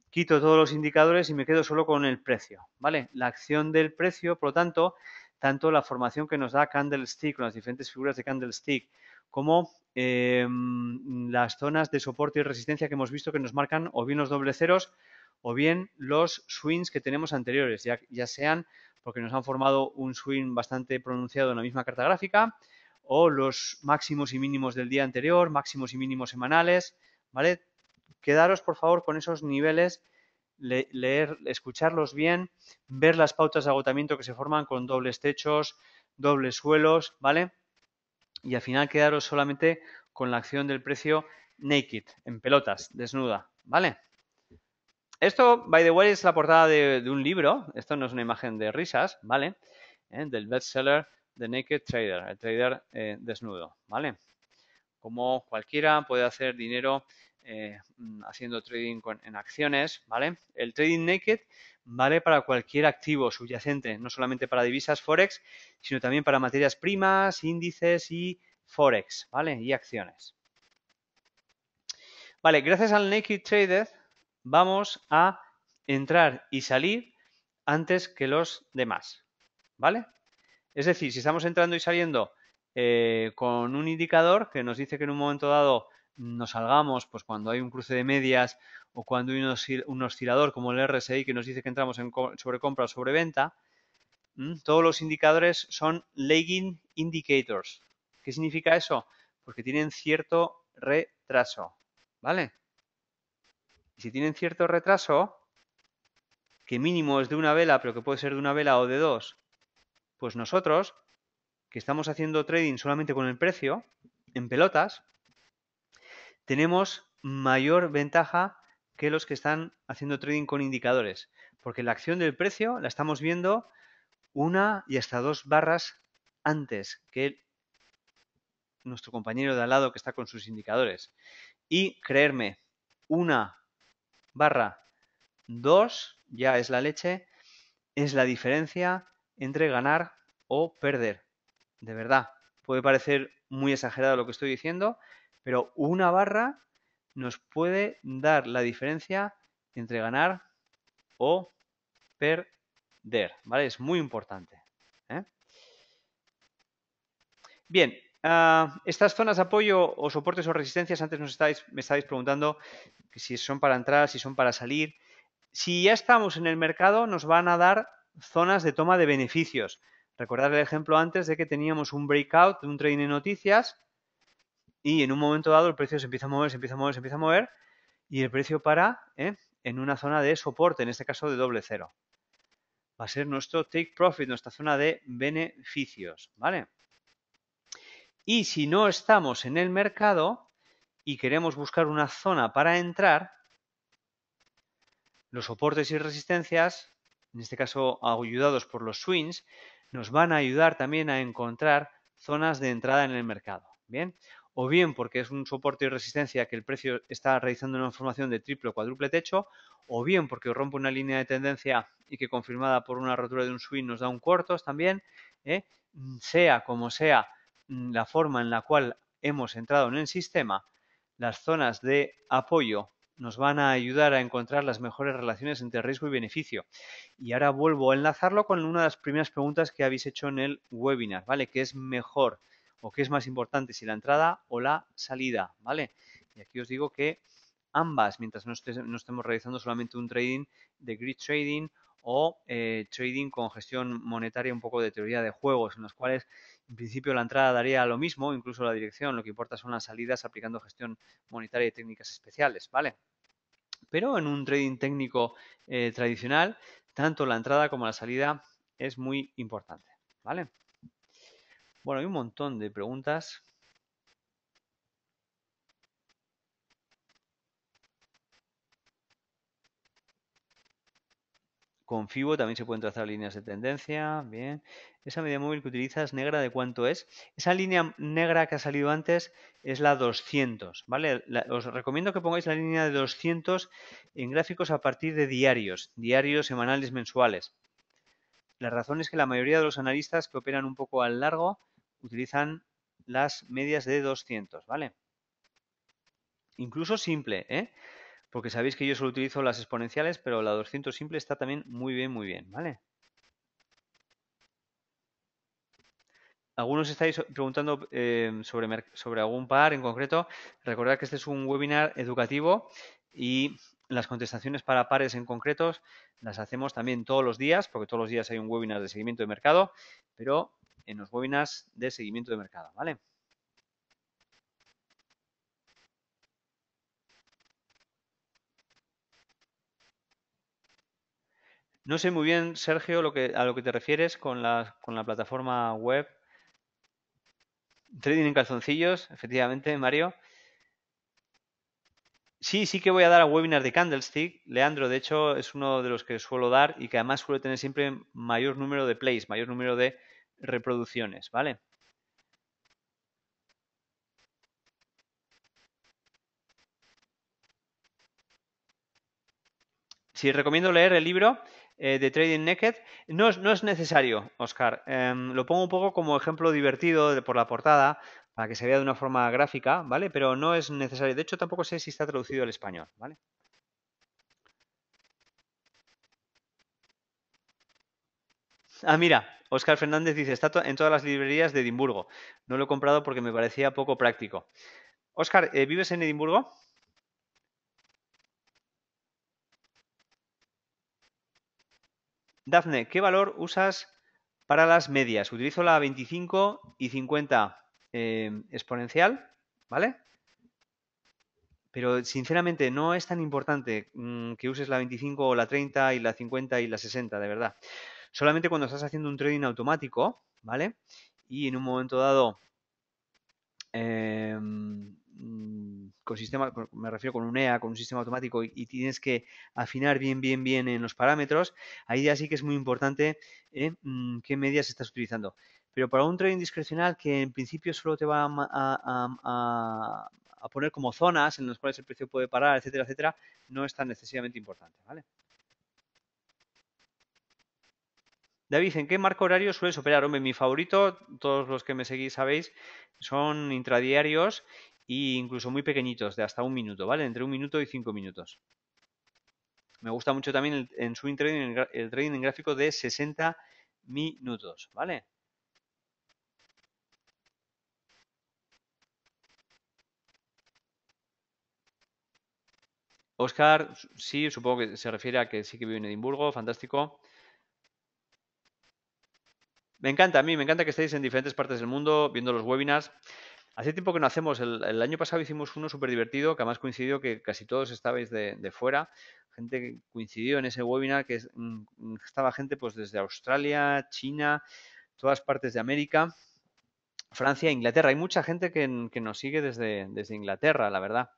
quito todos los indicadores y me quedo solo con el precio, ¿vale? La acción del precio, por lo tanto, tanto la formación que nos da Candlestick con las diferentes figuras de Candlestick como em, las zonas de soporte y resistencia que hemos visto que nos marcan o bien los dobleceros, ceros o bien los swings que tenemos anteriores, ya, ya sean porque nos han formado un swing bastante pronunciado en la misma carta gráfica o los máximos y mínimos del día anterior, máximos y mínimos semanales, ¿vale? quedaros por favor con esos niveles, leer, escucharlos bien, ver las pautas de agotamiento que se forman con dobles techos, dobles suelos, ¿vale? Y al final quedaros solamente con la acción del precio naked, en pelotas, desnuda, ¿vale? Esto, by the way, es la portada de, un libro, esto no es una imagen de risas, ¿vale? Del ¿Eh? Del bestseller The Naked Trader, el trader eh, desnudo, ¿vale? como cualquiera puede hacer dinero eh, mm, haciendo trading en acciones, ¿vale? El trading naked vale para cualquier activo subyacente, no solamente para divisas forex, sino también para materias primas, índices y forex, ¿vale? Y acciones. Vale, gracias al naked trader vamos a entrar y salir antes que los demás, ¿vale? Es decir, si estamos entrando y saliendo eh, con un indicador que nos dice que en un momento dado nos salgamos, pues cuando hay un cruce de medias o cuando hay un, oscilador como el RSI que nos dice que entramos en sobrecompra o sobreventa, todos los indicadores son lagging indicators. ¿Qué significa eso? Porque tienen cierto retraso, ¿vale? si tienen cierto retraso, que mínimo es de una vela, pero que puede ser de una vela o de dos, pues nosotros que estamos haciendo trading solamente con el precio, en pelotas, tenemos mayor ventaja que los que están haciendo trading con indicadores, porque la acción del precio la estamos viendo una y hasta dos barras antes que nuestro compañero de al lado que está con sus indicadores. Y creerme, una barra dos ya es la leche, es la diferencia entre ganar o perder de verdad, puede parecer muy exagerado lo que estoy diciendo, pero una barra nos puede dar la diferencia entre ganar o perder, ¿vale? Es muy importante. ¿eh? Bien, ah, estas zonas de apoyo o soportes o resistencias, antes nos estáis, me estáis preguntando si son para entrar, si son para salir. Si ya estamos en el mercado, nos van a dar zonas de toma de beneficios. Recordar el ejemplo antes de que teníamos un breakout, un trading de noticias, y en un momento dado el precio se empieza a mover, se empieza a mover, se empieza a mover, y el precio para ¿eh? en una zona de soporte, en este caso de doble cero. Va a ser nuestro take profit, nuestra zona de beneficios, ¿vale? Y si no estamos en el mercado y queremos buscar una zona para entrar, los soportes y resistencias, en este caso ayudados por los swings, nos van a ayudar también a encontrar zonas de entrada en el mercado. Bien, o bien porque es un soporte y resistencia que el precio está realizando una formación de triple o cuádruple techo, o bien porque rompe una línea de tendencia y que confirmada por una rotura de un swing nos da un cortos también, ¿eh? mm, sea como sea mm, la forma en la cual hemos entrado en el sistema, las zonas de apoyo nos van a ayudar a encontrar las mejores relaciones entre riesgo y beneficio. Y ahora vuelvo a enlazarlo con una de las primeras preguntas que habéis hecho en el webinar, ¿vale? ¿Qué es mejor o qué es más importante, si la entrada o la salida, ¿vale? Y aquí os digo que ambas, mientras no, estemos realizando solamente un trading de grid trading o eh, trading con gestión monetaria, un poco de teoría de juegos, en los cuales en principio la entrada daría lo mismo, incluso la dirección, lo que importa son las salidas aplicando gestión monetaria y técnicas especiales, ¿vale? Pero en un trading técnico eh, tradicional, tanto la entrada como la salida es muy importante, ¿vale? Bueno, hay un montón de preguntas Con FIBO también se pueden trazar líneas de tendencia. Bien. Esa media móvil que utilizas negra, ¿de cuánto es? Esa línea negra que ha salido antes es la 200, ¿vale? os recomiendo que pongáis la línea de 200 en gráficos a partir de diarios, diarios, semanales, mensuales. La razón es que la mayoría de los analistas que operan un poco al largo utilizan las medias de 200, ¿vale? Incluso simple, ¿eh? porque sabéis que yo solo utilizo las exponenciales, pero la 200 simple está también muy bien, muy bien, ¿vale? Algunos estáis preguntando eh, sobre, sobre algún par en concreto. Recordad que este es un webinar educativo y las contestaciones para pares en concretos las hacemos también todos los días, porque todos los días hay un webinar de seguimiento de mercado, pero en los webinars de seguimiento de mercado, ¿vale? No sé muy bien, Sergio, a lo que te refieres con la, plataforma web. Trading en calzoncillos, efectivamente, Mario. Sí, sí que voy a dar a webinar de Candlestick. Leandro, de hecho, es uno de los que suelo dar y que además suele tener siempre mayor número de plays, mayor número de reproducciones, ¿vale? Sí, recomiendo leer el libro, eh, de Trading Naked. No es, necesario, Oscar. Em, lo pongo un poco como ejemplo divertido por la portada, para que se vea de una forma gráfica, ¿vale? Pero no es necesario. De hecho, tampoco sé si está traducido al español, ¿vale? Ah, mira, Oscar Fernández dice, está en todas las librerías de Edimburgo. No lo he comprado porque me parecía poco práctico. Oscar, eh, ¿vives en Edimburgo? Dafne, ¿qué valor usas para las medias? Utilizo la 25 y 50 em, exponencial, ¿vale? Pero sinceramente no es tan importante mm, que uses la 25 o la 30 y la 50 y la 60, de verdad. Solamente cuando estás haciendo un trading automático, ¿vale? Y en un momento dado em, con sistema, me refiero con un EA, con un sistema automático y, tienes que afinar bien, bien, bien en los parámetros, ahí ya sí que es muy importante eh, mm, qué medias estás utilizando. Pero para un trading discrecional que en principio solo te va a, poner como zonas en las cuales el precio puede parar, etcétera, etcétera, no es tan necesariamente importante, David, ¿en qué marco horario sueles operar? Hombre, mi favorito, todos los que me seguís sabéis, son intradiarios y incluso muy pequeñitos, de hasta un minuto, ¿vale? Entre un minuto y cinco minutos. Me gusta mucho también el, en swing trading el, trading en gráfico de 60 minutos, ¿vale? Oscar, sí, supongo que se refiere a que sí que vive en Edimburgo, fantástico. Me encanta, a mí me encanta que estéis en diferentes partes del mundo viendo los webinars. Hace tiempo que no hacemos, el, año pasado hicimos uno súper divertido, que además coincidió que casi todos estabais de, fuera, gente que coincidió en ese webinar, que mm, mm, estaba gente pues desde Australia, China, todas partes de América, Francia, e Inglaterra. Hay mucha gente que, mm, nos sigue desde, Inglaterra, la verdad.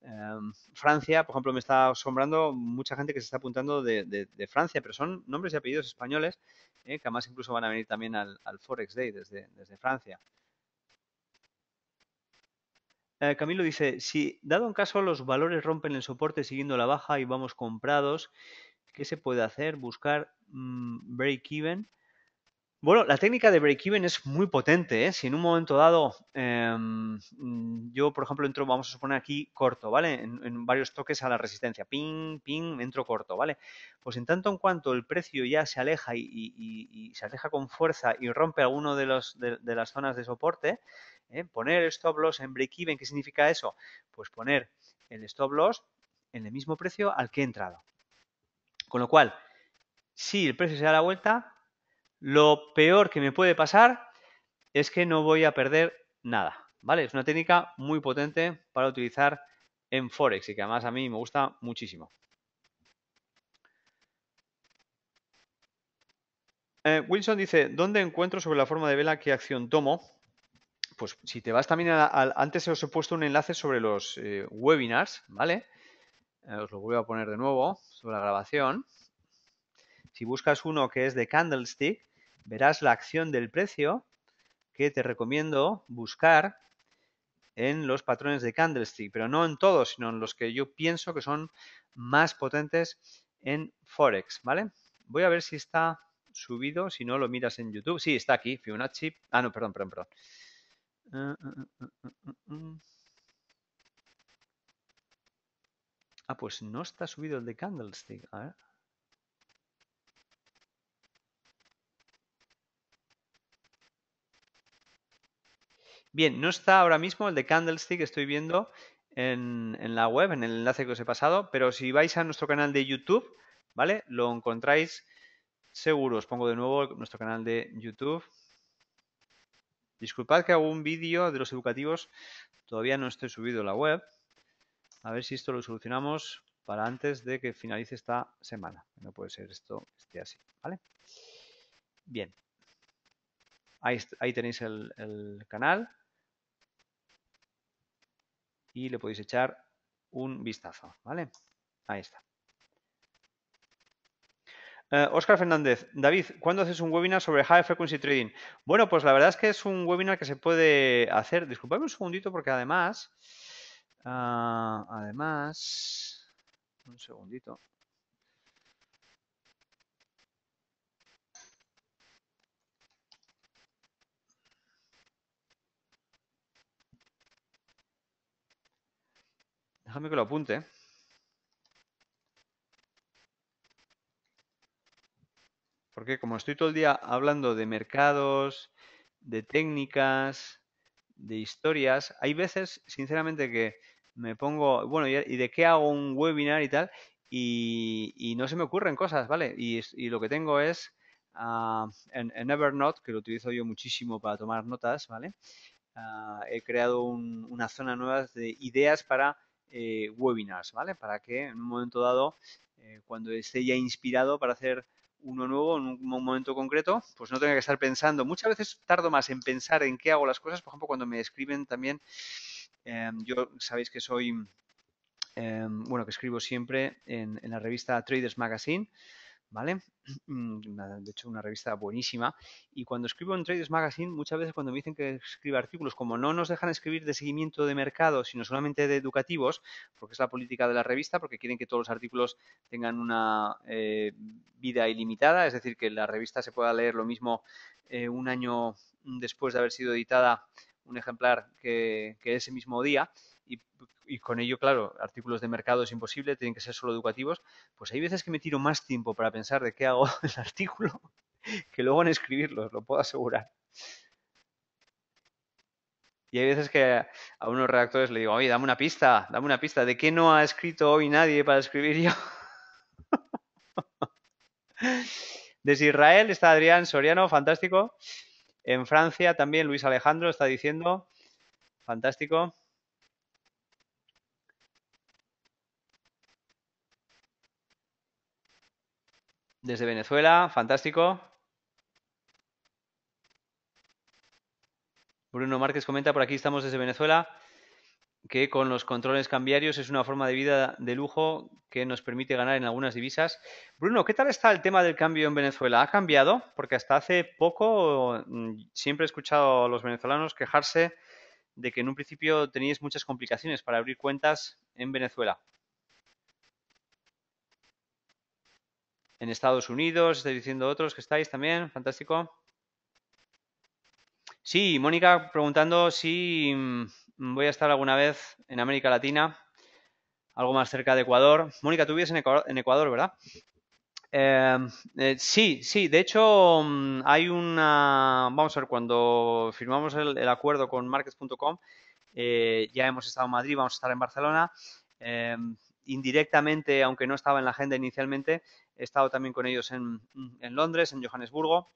Em, Francia, por ejemplo, me está asombrando mucha gente que se está apuntando de, Francia, pero son nombres y apellidos españoles, eh, que además incluso van a venir también al, Forex Day desde Francia. Eh, Camilo dice, si dado en caso los valores rompen el soporte siguiendo la baja y vamos comprados, ¿qué se puede hacer? Buscar mm, break-even. Bueno, la técnica de break-even es muy potente. ¿eh? Si en un momento dado, em, mm, yo por ejemplo entro, vamos a suponer aquí corto, ¿vale? En, varios toques a la resistencia, ping, ping, entro corto, ¿vale? Pues en tanto en cuanto el precio ya se aleja y, se aleja con fuerza y rompe alguno de, de las zonas de soporte, Poner stop loss en break-even, ¿qué significa eso? Pues poner el stop loss en el mismo precio al que he entrado. Con lo cual, si el precio se da la vuelta, lo peor que me puede pasar es que no voy a perder nada, ¿vale? Es una técnica muy potente para utilizar en Forex y que además a mí me gusta muchísimo. Eh, Wilson dice, ¿dónde encuentro sobre la forma de vela qué acción tomo? pues si te vas también a, antes os he puesto un enlace sobre los eh, webinars, ¿vale? Eh, os lo voy a poner de nuevo sobre la grabación. Si buscas uno que es de Candlestick, verás la acción del precio que te recomiendo buscar en los patrones de Candlestick, pero no en todos, sino en los que yo pienso que son más potentes en Forex, ¿vale? Voy a ver si está subido, si no lo miras en YouTube. Sí, está aquí, Fibonacci. Ah, no, perdón, perdón, perdón. Ah, ah, ah, ah, pues no está subido el de Candlestick. Bien, no está ahora mismo el de Candlestick, estoy viendo en, en, la web, en el enlace que os he pasado, pero si vais a nuestro canal de YouTube, ¿vale? Lo encontráis seguro. Os pongo de nuevo nuestro canal de YouTube. Disculpad que hago un vídeo de los educativos, todavía no estoy subido a la web. A ver si esto lo solucionamos para antes de que finalice esta semana. No puede ser esto esté así, ¿vale? Bien. Ahí, tenéis el, el canal y le podéis echar un vistazo, ¿vale? Ahí está. Oscar eh, Fernández, David, ¿cuándo haces un webinar sobre High Frequency Trading? Bueno, pues la verdad es que es un webinar que se puede hacer. Disculpadme un segundito porque además... Ah, además... Un segundito. Déjame que lo apunte. Porque como estoy todo el día hablando de mercados, de técnicas, de historias, hay veces, sinceramente, que me pongo, bueno, ¿y de qué hago un webinar y tal? Y, no se me ocurren cosas, ¿vale? Y, lo que tengo es ah, en, Evernote, que lo utilizo yo muchísimo para tomar notas, ¿vale? Ah, he creado una zona nueva de ideas para eh, webinars, ¿vale? Para que en un momento dado, eh, cuando esté ya inspirado para hacer uno nuevo en un momento concreto, pues no tenga que estar pensando. Muchas veces tardo más en pensar en qué hago las cosas, por ejemplo, cuando me escriben también, em, yo sabéis que soy, em, bueno, que escribo siempre en la revista Traders Magazine, ¿vale? Mm, de hecho, una revista buenísima. Y cuando escribo en Traders Magazine, muchas veces cuando me dicen que escriba artículos, como no nos dejan escribir de seguimiento de mercado, sino solamente de educativos, porque es la política de la revista, porque quieren que todos los artículos tengan una eh, vida ilimitada, es decir, que la revista se pueda leer lo mismo eh, un año después de haber sido editada un ejemplar que ese mismo día y, con ello, claro, artículos de mercado es imposible, tienen que ser solo educativos, pues hay veces que me tiro más tiempo para pensar de qué hago el artículo que luego en escribirlos, lo puedo asegurar. Y hay veces que a unos redactores le digo, oye, dame una pista, dame una pista, ¿de qué no ha escrito hoy nadie para escribir yo? Desde Israel está Adrián Soriano, fantástico. En Francia también Luis Alejandro está diciendo, fantástico. desde Venezuela, fantástico. Bruno Márquez comenta, por aquí estamos desde Venezuela, que con los controles cambiarios es una forma de vida de lujo que nos permite ganar en algunas divisas. Bruno, ¿qué tal está el tema del cambio en Venezuela? ¿Ha cambiado? Porque hasta hace poco mm, siempre he escuchado a los venezolanos quejarse de que en un principio teníais muchas complicaciones para abrir cuentas en Venezuela. en Estados Unidos, estáis diciendo otros que estáis también, fantástico. Sí, Mónica preguntando si mm, voy a estar alguna vez en América Latina, algo más cerca de Ecuador. Mónica, tú vives en Ecuador, ¿verdad? Eh, eh, sí, sí, de hecho mm, hay una, vamos a ver, cuando firmamos el, acuerdo con markets.com, eh, ya hemos estado en Madrid, vamos a estar en Barcelona indirectamente, aunque no estaba en la agenda inicialmente, he estado también con ellos mm, en, Londres, en Johannesburgo.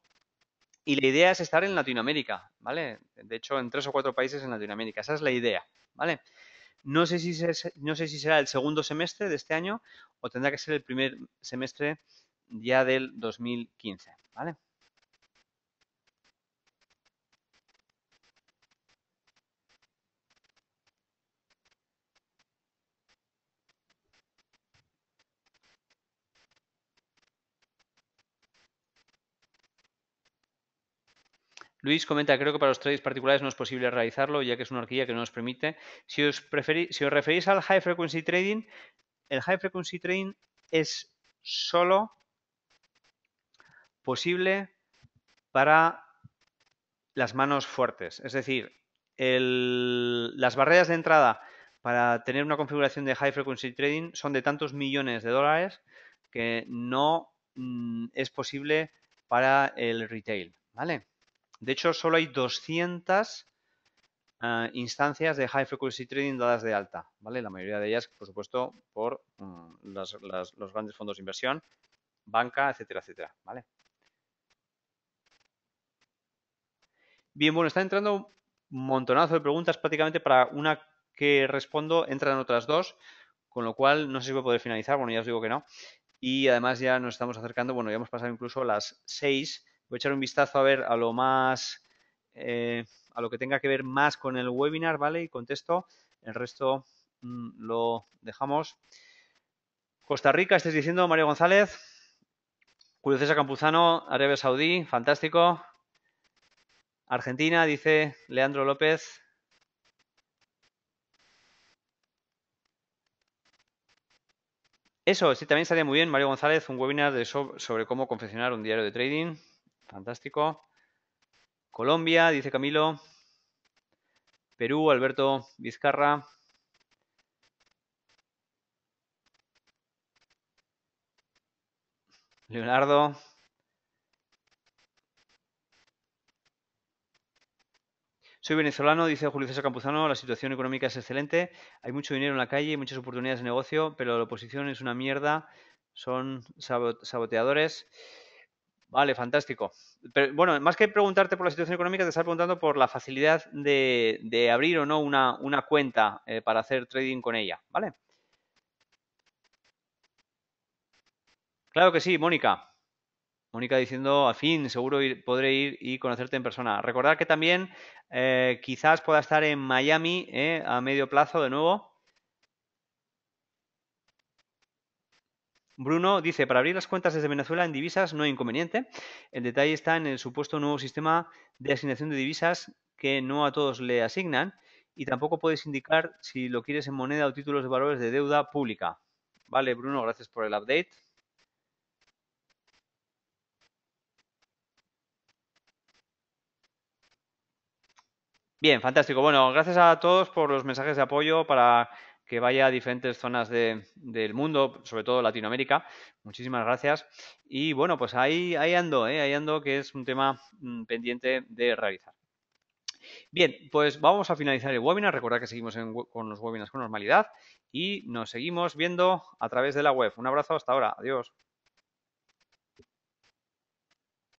Y la idea es estar en Latinoamérica, ¿vale? De hecho, en tres o cuatro países en Latinoamérica. Esa es la idea, ¿vale? No sé, si no sé si, será el segundo semestre de este año o tendrá que ser el primer semestre ya del 2015, ¿vale? Luis comenta, creo que para los trades particulares no es posible realizarlo, ya que es una horquilla que no nos permite. Si os, si os referís al high frequency trading, el high frequency trading es solo posible para las manos fuertes. Es decir, las barreras de entrada para tener una configuración de high frequency trading son de tantos millones de dólares que no mm, es posible para el retail. ¿Vale? De hecho, solo hay 200 eh, instancias de high frequency trading dadas de alta, ¿vale? La mayoría de ellas, por supuesto, por mm, los grandes fondos de inversión, banca, etcétera, etcétera, ¿vale? Bien, bueno, está entrando un montonazo de preguntas. Prácticamente para una que respondo entran otras dos, con lo cual no sé si voy a poder finalizar. Bueno, ya os digo que no. Y además ya nos estamos acercando, bueno, ya hemos pasado incluso las seis voy a echar un vistazo a ver a lo más, eh, a lo que tenga que ver más con el webinar, ¿vale? Y contesto. El resto mm, lo dejamos. Costa Rica, estés diciendo, Mario González. Julio Campuzano, Arabia Saudí, fantástico. Argentina, dice Leandro López. Eso, sí, también estaría muy bien, Mario González, un webinar de sobre cómo confeccionar un diario de trading. Fantástico. Colombia, dice Camilo. Perú, Alberto Vizcarra. Leonardo. Soy venezolano, dice Julio César Campuzano, la situación económica es excelente, hay mucho dinero en la calle, y muchas oportunidades de negocio, pero la oposición es una mierda, son saboteadores. Vale, fantástico. Pero, bueno, más que preguntarte por la situación económica, te estás preguntando por la facilidad de, abrir o no una, cuenta eh, para hacer trading con ella, ¿vale? Claro que sí, Mónica. Mónica diciendo, a fin, seguro podré ir y conocerte en persona. Recordar que también eh, quizás pueda estar en Miami eh, a medio plazo de nuevo. Bruno dice, para abrir las cuentas desde Venezuela en divisas no hay inconveniente. El detalle está en el supuesto nuevo sistema de asignación de divisas que no a todos le asignan y tampoco puedes indicar si lo quieres en moneda o títulos de valores de deuda pública. Vale, Bruno, gracias por el update. Bien, fantástico. Bueno, gracias a todos por los mensajes de apoyo para que vaya a diferentes zonas del mundo, sobre todo Latinoamérica. Muchísimas gracias. Y bueno, pues ahí, ahí ando, ¿eh? ahí ando, que es un tema mm, pendiente de realizar. Bien, pues vamos a finalizar el webinar. Recordad que seguimos con los webinars con normalidad y nos seguimos viendo a través de la web. Un abrazo, hasta ahora. Adiós.